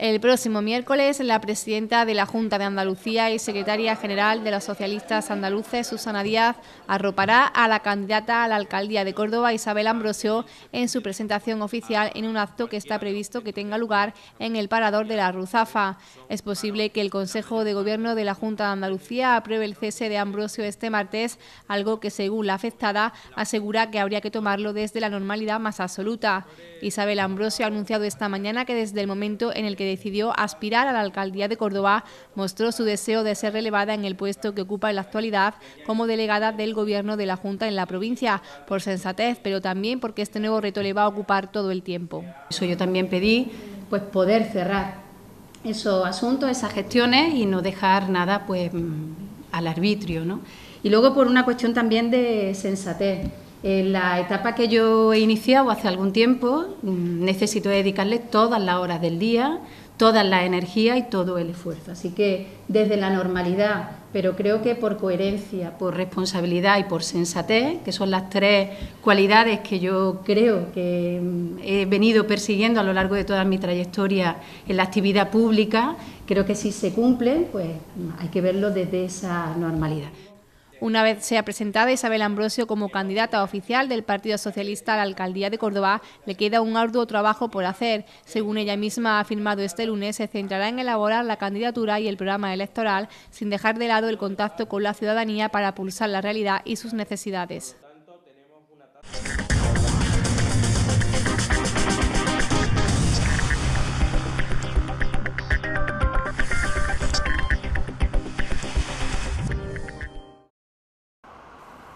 El próximo miércoles, la presidenta de la Junta de Andalucía y secretaria general de los socialistas andaluces, Susana Díaz, arropará a la candidata a la alcaldía de Córdoba, Isabel Ambrosio, en su presentación oficial en un acto que está previsto que tenga lugar en el parador de la Ruzafa. Es posible que el Consejo de Gobierno de la Junta de Andalucía apruebe el cese de Ambrosio este martes, algo que, según la afectada, asegura que habría que tomarlo desde la normalidad más absoluta. Isabel Ambrosio ha anunciado esta mañana que desde el momento en el que decidió aspirar a la alcaldía de Córdoba, mostró su deseo de ser relevada en el puesto que ocupa en la actualidad como delegada del gobierno de la Junta en la provincia, por sensatez, pero también porque este nuevo reto le va a ocupar todo el tiempo. Eso yo también pedí, pues poder cerrar esos asuntos, esas gestiones y no dejar nada pues mm, al arbitrio, ¿no? Y luego por una cuestión también de sensatez. En eh, la etapa que yo he iniciado hace algún tiempo, mm, necesito dedicarle todas las horas del día, todas la energía y todo el esfuerzo. Así que desde la normalidad, pero creo que por coherencia, por responsabilidad y por sensatez, que son las tres cualidades que yo creo que mm, he venido persiguiendo a lo largo de toda mi trayectoria en la actividad pública, creo que si se cumplen, pues hay que verlo desde esa normalidad. Una vez sea presentada Isabel Ambrosio como candidata oficial del Partido Socialista a la alcaldía de Córdoba, le queda un arduo trabajo por hacer. Según ella misma ha afirmado este lunes, se centrará en elaborar la candidatura y el programa electoral sin dejar de lado el contacto con la ciudadanía para pulsar la realidad y sus necesidades.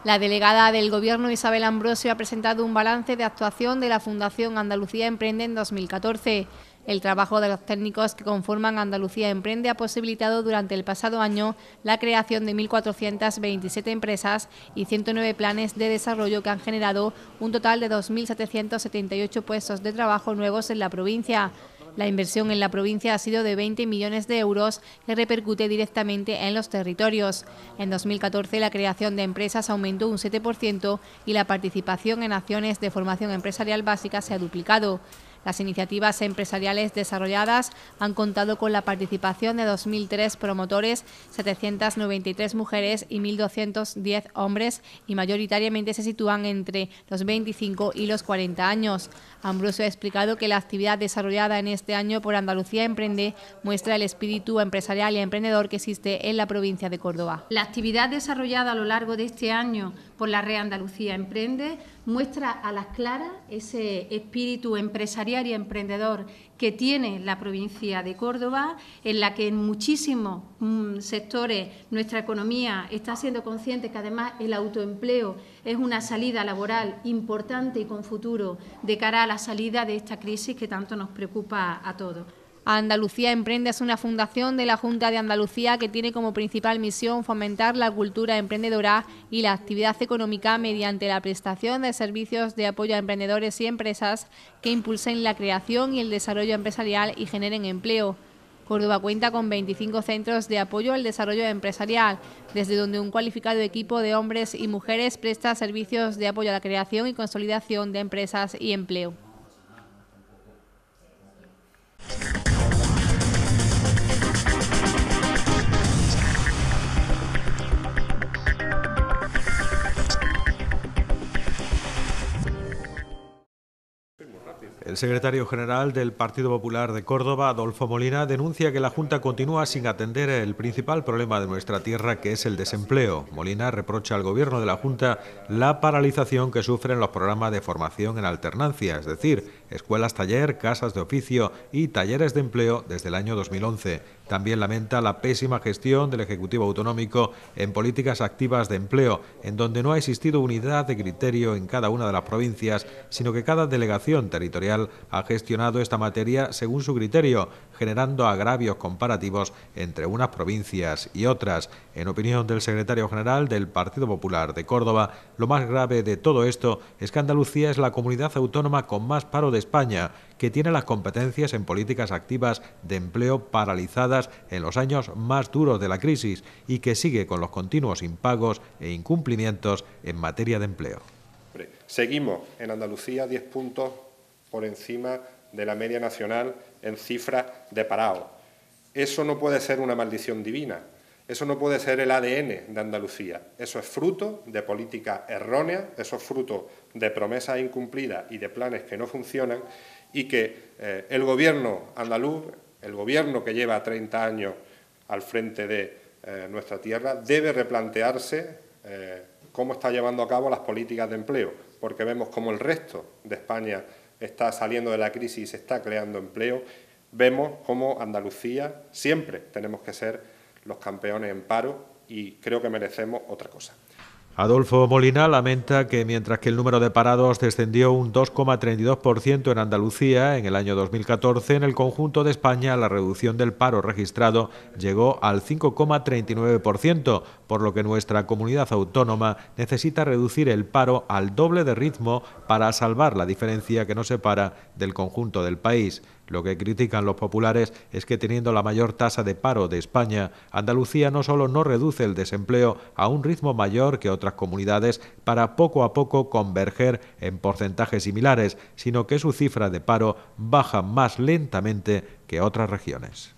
La delegada del Gobierno Isabel Ambrosio ha presentado un balance de actuación de la Fundación Andalucía Emprende en 2014. El trabajo de los técnicos que conforman Andalucía Emprende ha posibilitado durante el pasado año la creación de 1.427 empresas y 109 planes de desarrollo que han generado un total de 2.778 puestos de trabajo nuevos en la provincia. La inversión en la provincia ha sido de 20 millones de euros que repercute directamente en los territorios. En 2014 la creación de empresas aumentó un 7% y la participación en acciones de formación empresarial básica se ha duplicado. Las iniciativas empresariales desarrolladas han contado con la participación de 2.003 promotores, 793 mujeres y 1.210 hombres y mayoritariamente se sitúan entre los 25 y los 40 años. Ambrosio ha explicado que la actividad desarrollada en este año por Andalucía Emprende muestra el espíritu empresarial y emprendedor que existe en la provincia de Córdoba. La actividad desarrollada a lo largo de este año por la Red Andalucía Emprende, muestra a las claras ese espíritu empresarial y emprendedor que tiene la provincia de Córdoba, en la que en muchísimos mm, sectores nuestra economía está siendo consciente que además el autoempleo es una salida laboral importante y con futuro de cara a la salida de esta crisis que tanto nos preocupa a todos. Andalucía Emprende es una fundación de la Junta de Andalucía que tiene como principal misión fomentar la cultura emprendedora y la actividad económica mediante la prestación de servicios de apoyo a emprendedores y empresas que impulsen la creación y el desarrollo empresarial y generen empleo. Córdoba cuenta con 25 centros de apoyo al desarrollo empresarial, desde donde un cualificado equipo de hombres y mujeres presta servicios de apoyo a la creación y consolidación de empresas y empleo. El secretario general del Partido Popular de Córdoba, Adolfo Molina, denuncia que la Junta continúa sin atender el principal problema de nuestra tierra, que es el desempleo. Molina reprocha al gobierno de la Junta la paralización que sufren los programas de formación en alternancia, es decir, escuelas taller, casas de oficio y talleres de empleo desde el año 2011. También lamenta la pésima gestión del Ejecutivo Autonómico en políticas activas de empleo, en donde no ha existido unidad de criterio en cada una de las provincias, sino que cada delegación territorial ha gestionado esta materia según su criterio, generando agravios comparativos entre unas provincias y otras. En opinión del secretario general del Partido Popular de Córdoba, lo más grave de todo esto es que Andalucía es la comunidad autónoma con más paro de España, que tiene las competencias en políticas activas de empleo paralizadas en los años más duros de la crisis y que sigue con los continuos impagos e incumplimientos en materia de empleo. Seguimos en Andalucía 10 puntos por encima de la media nacional en cifras de parado. Eso no puede ser una maldición divina, eso no puede ser el ADN de Andalucía, eso es fruto de políticas erróneas, eso es fruto de promesas incumplidas y de planes que no funcionan y que eh, el gobierno andaluz, el gobierno que lleva 30 años al frente de eh, nuestra tierra, debe replantearse eh, cómo está llevando a cabo las políticas de empleo, porque vemos cómo el resto de España está saliendo de la crisis se está creando empleo, vemos cómo Andalucía siempre tenemos que ser los campeones en paro y creo que merecemos otra cosa. Adolfo Molina lamenta que mientras que el número de parados descendió un 2,32% en Andalucía en el año 2014, en el conjunto de España la reducción del paro registrado llegó al 5,39%, por lo que nuestra comunidad autónoma necesita reducir el paro al doble de ritmo para salvar la diferencia que nos separa del conjunto del país. Lo que critican los populares es que teniendo la mayor tasa de paro de España, Andalucía no solo no reduce el desempleo a un ritmo mayor que otras comunidades para poco a poco converger en porcentajes similares, sino que su cifra de paro baja más lentamente que otras regiones.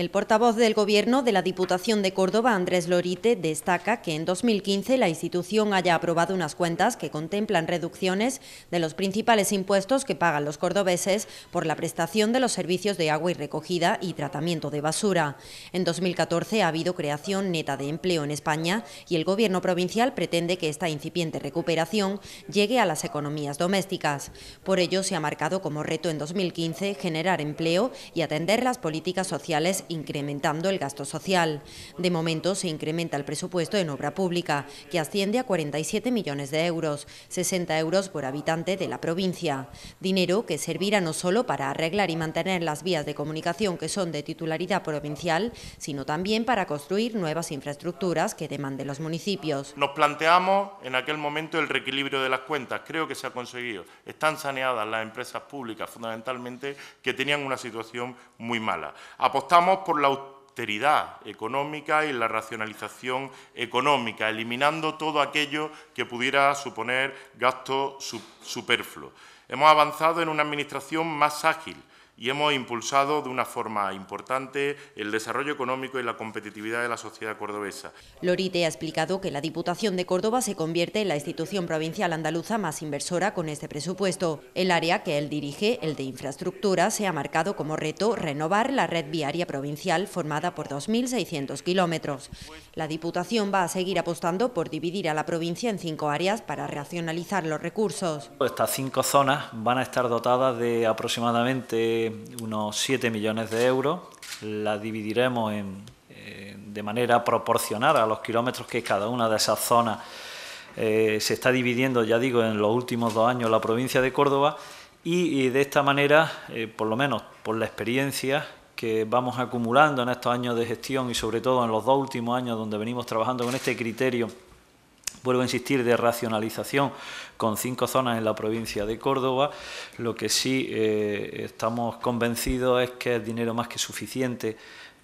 El portavoz del Gobierno de la Diputación de Córdoba, Andrés Lorite, destaca que en 2015 la institución haya aprobado unas cuentas que contemplan reducciones de los principales impuestos que pagan los cordobeses por la prestación de los servicios de agua y recogida y tratamiento de basura. En 2014 ha habido creación neta de empleo en España y el Gobierno provincial pretende que esta incipiente recuperación llegue a las economías domésticas. Por ello, se ha marcado como reto en 2015 generar empleo y atender las políticas sociales incrementando el gasto social. De momento se incrementa el presupuesto en obra pública, que asciende a 47 millones de euros, 60 euros por habitante de la provincia. Dinero que servirá no solo para arreglar y mantener las vías de comunicación que son de titularidad provincial, sino también para construir nuevas infraestructuras que demanden los municipios. Nos planteamos en aquel momento el reequilibrio de las cuentas. Creo que se ha conseguido. Están saneadas las empresas públicas, fundamentalmente, que tenían una situación muy mala. Apostamos por la austeridad económica y la racionalización económica, eliminando todo aquello que pudiera suponer gasto superfluo. Hemos avanzado en una administración más ágil, y hemos impulsado de una forma importante el desarrollo económico y la competitividad de la sociedad cordobesa. Lorite ha explicado que la Diputación de Córdoba se convierte en la institución provincial andaluza más inversora con este presupuesto. El área que él dirige, el de infraestructura, se ha marcado como reto renovar la red viaria provincial formada por 2.600 kilómetros. La Diputación va a seguir apostando por dividir a la provincia en cinco áreas para racionalizar los recursos. Estas cinco zonas van a estar dotadas de aproximadamente unos 7 millones de euros. La dividiremos de manera proporcional a los kilómetros que cada una de esas zonas eh, se está dividiendo, ya digo, en los últimos dos años la provincia de Córdoba. Y, de esta manera, eh, por lo menos por la experiencia que vamos acumulando en estos años de gestión y sobre todo en los dos últimos años donde venimos trabajando con este criterio vuelvo a insistir, de racionalización con cinco zonas en la provincia de Córdoba. Lo que sí eh, estamos convencidos es que es dinero más que suficiente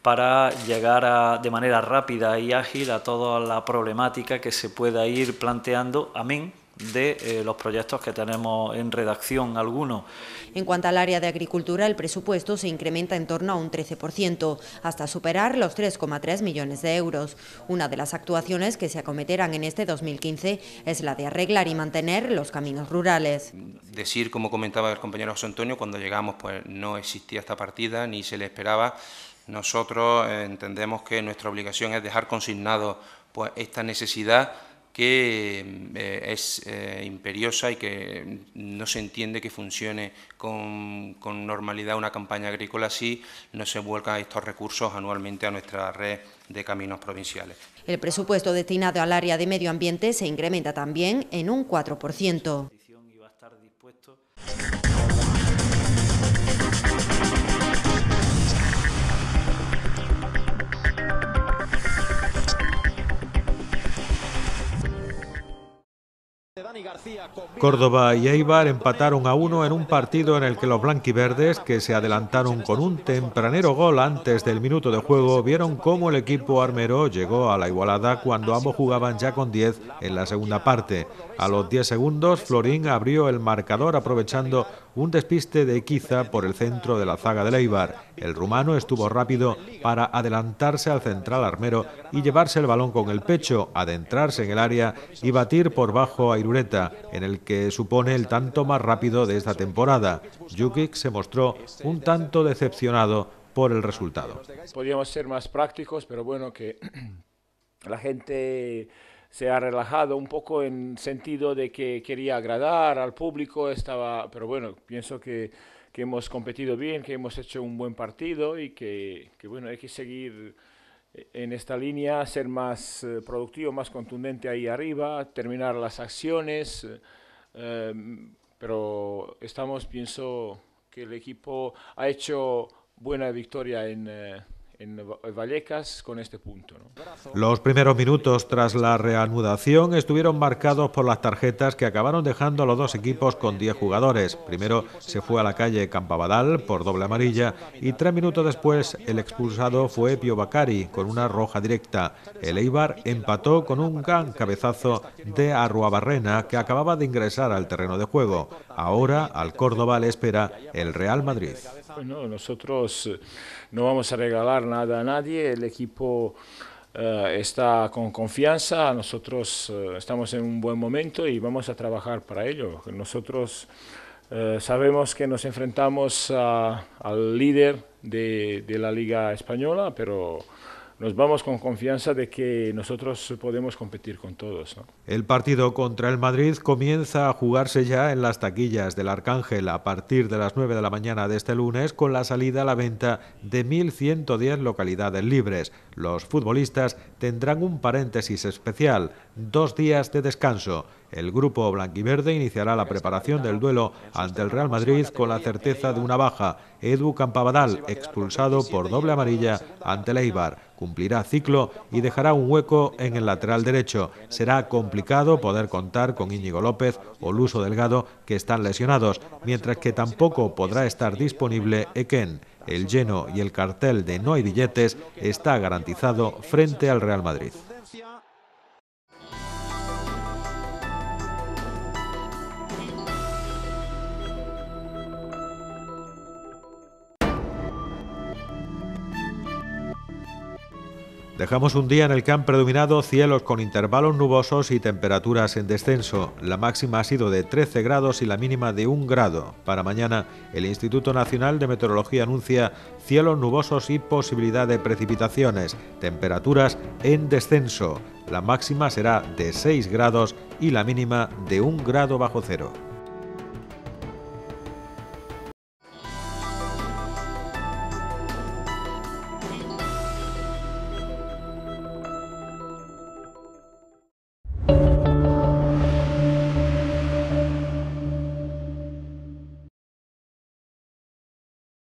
para llegar de manera rápida y ágil a toda la problemática que se pueda ir planteando. Amén de eh, los proyectos que tenemos en redacción algunos. En cuanto al área de agricultura, el presupuesto se incrementa en torno a un 13%, hasta superar los 3,3 millones de euros. Una de las actuaciones que se acometerán en este 2015 es la de arreglar y mantener los caminos rurales. Decir, como comentaba el compañero José Antonio, cuando llegamos pues no existía esta partida ni se le esperaba. Nosotros eh, entendemos que nuestra obligación es dejar consignado pues esta necesidad que mm, eh, es eh, imperiosa y que no se entiende que funcione con, con, normalidad una campaña agrícola si no se vuelcan estos recursos anualmente a nuestra red de caminos provinciales. El presupuesto destinado al área de medio ambiente se incrementa también en un 4%. Córdoba y Eibar empataron a uno en un partido en el que los blanquiverdes, que se adelantaron con un tempranero gol antes del minuto de juego, vieron cómo el equipo armero llegó a la igualada cuando ambos jugaban ya con 10 en la segunda parte. A los 10 segundos, Florín abrió el marcador aprovechando un despiste de Quiza por el centro de la zaga de Leibar. El rumano estuvo rápido para adelantarse al central armero y llevarse el balón con el pecho, adentrarse en el área y batir por bajo a Irureta, en el que supone el tanto más rápido de esta temporada. Jukic se mostró un tanto decepcionado por el resultado. Podíamos ser más prácticos, pero bueno, que la gente se ha relajado un poco en sentido de que quería agradar al público, estaba, pero bueno, pienso que, hemos competido bien, que hemos hecho un buen partido y que, bueno, hay que seguir eh, en esta línea, ser más eh, productivo, más contundente ahí arriba, terminar las acciones, eh, em, pero estamos, pienso que el equipo ha hecho buena victoria en en Vallecas con este punto. Los primeros minutos tras la reanudación estuvieron marcados por las tarjetas que acabaron dejando a los dos equipos con 10 jugadores. Primero se fue a la calle Campabadal por doble amarilla y tres minutos después el expulsado fue Pio Bacari con una roja directa. El Eibar empató con un gran cabezazo de Arruabarrena que acababa de ingresar al terreno de juego. Ahora al Córdoba le espera el Real Madrid nosotros eh, no vamos a regalar nada a nadie, el equipo eh, está con confianza, nosotros eh, estamos en un buen momento y vamos a trabajar para ello. Nosotros sabemos que nos enfrentamos ah, al líder de, de la Liga Española, pero nos vamos con confianza de que nosotros podemos competir con todos. El partido contra el Madrid comienza a jugarse ya en las taquillas del Arcángel a partir de las 9 de la mañana de este lunes con la salida a la venta de 1.110 localidades libres. Los futbolistas tendrán un paréntesis especial, dos días de descanso. El grupo blanquiverde iniciará la preparación del duelo ante el Real Madrid con la certeza de una baja. Edu Campabadal, expulsado por doble amarilla ante el cumplirá ciclo y dejará un hueco en el lateral derecho. Será complicado poder contar con Íñigo López o Luso Delgado, que están lesionados, mientras que tampoco podrá estar disponible Eken. El lleno y el cartel de no hay billetes está garantizado frente al Real Madrid. Dejamos un día en el que han predominado cielos con intervalos nubosos y temperaturas en descenso. La máxima ha sido de 13 grados y la mínima de 1 grado. Para mañana, el Instituto Nacional de Meteorología anuncia cielos nubosos y posibilidad de precipitaciones, temperaturas en descenso. La máxima será de 6 grados y la mínima de 1 grado bajo cero.